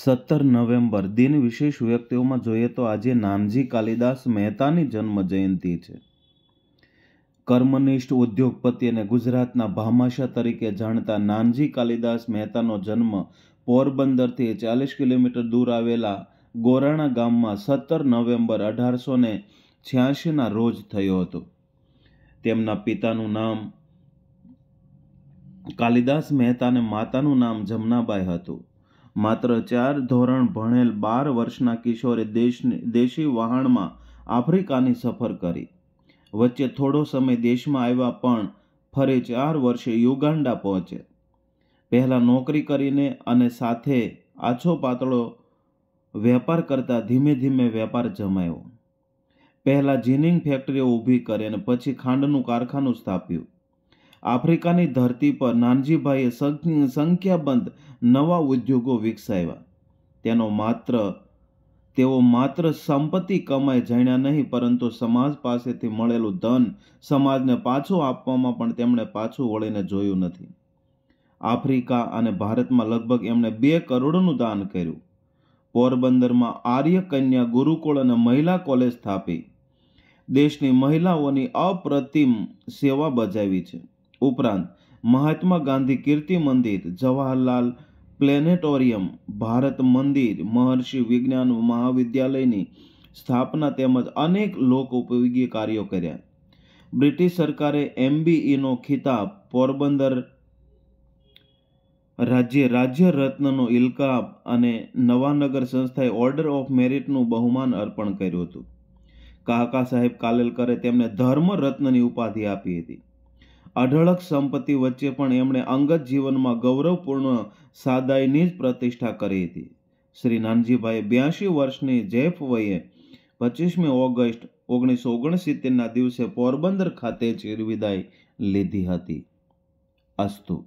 સત્તર નવેમ્બર દિન વિશેષ વ્યક્તિઓમાં જોઈએ તો આજે નાનજી કાલિદાસ મહેતાની જન્મ જયંતિ છે કર્મનિષ્ઠ ઉદ્યોગપતિ અને ગુજરાતના ભામાશા તરીકે જાણતા નાનજી કાલિદાસ મહેતાનો જન્મ પોરબંદરથી ચાલીસ કિલોમીટર દૂર આવેલા ગોરાણા ગામમાં સત્તર નવેમ્બર અઢારસો ને છ્યાસીના રોજ થયો હતો તેમના પિતાનું નામ કાલિદાસ મહેતા અને માતાનું નામ જમનાબાઈ હતું માત્ર ચાર ધોરણ ભણેલ બાર વર્ષના કિશોરે દેશને દેશી વહાણમાં આફ્રિકાની સફર કરી વચ્ચે થોડો સમય દેશમાં આવ્યા પણ ફરી ચાર વર્ષે યુગાન્ડા પહોંચે પહેલાં નોકરી કરીને અને સાથે આછો પાતળો વેપાર કરતાં ધીમે ધીમે વેપાર જમાયો પહેલાં જીનિંગ ફેક્ટરીઓ ઊભી કરી અને પછી ખાંડનું કારખાનું સ્થાપ્યું આફ્રિકાની ધરતી પર નાનજીભાઈએ સંખ્યાબંધ નવા ઉદ્યોગો વિકસાવ્યા તેનો માત્ર તેઓ માત્ર સંપત્તિ કમાય જાણ્યા નહીં પરંતુ સમાજ પાસેથી મળેલું ધન સમાજને પાછું આપવામાં પણ તેમણે પાછું વળીને જોયું નથી આફ્રિકા અને ભારતમાં લગભગ એમણે બે કરોડનું દાન કર્યું પોરબંદરમાં આર્ય કન્યા ગુરુકુળ અને મહિલા કોલેજ સ્થાપી દેશની મહિલાઓની અપ્રતિમ સેવા બજાવી છે ઉપરાંત મહાત્મા ગાંધી કીર્તિ મંદિર જવાહરલાલ પ્લેનેટોરિયમ ભારત મંદિર મહર્ષિ વિજ્ઞાન મહાવિદ્યાલયની સ્થાપના તેમજ અનેક લોક ઉપયોગી કાર્યો કર્યા બ્રિટિશ સરકારે એમબીઈનો ખિતાબ પોરબંદર રાજ્ય રાજ્ય રત્નનો ઇલકાબ અને નવાનગર સંસ્થાએ ઓર્ડર ઓફ મેરિટનું બહુમાન અર્પણ કર્યું હતું કાકા સાહેબ કાલેલકરે તેમને ધર્મ રત્નની ઉપાધિ આપી હતી અઢળક સંપત્તિ વચ્ચે પણ એમણે અંગત જીવનમાં ગૌરવપૂર્ણ સાદાઈની જ પ્રતિષ્ઠા કરી હતી શ્રી નાનજીભાઈ બ્યાસી વર્ષની જેફ વયે પચીસમી ઓગસ્ટ ઓગણીસો ઓગણસિત્તેરના દિવસે પોરબંદર ખાતે ચીરવિદાય લીધી હતી અસ્તુ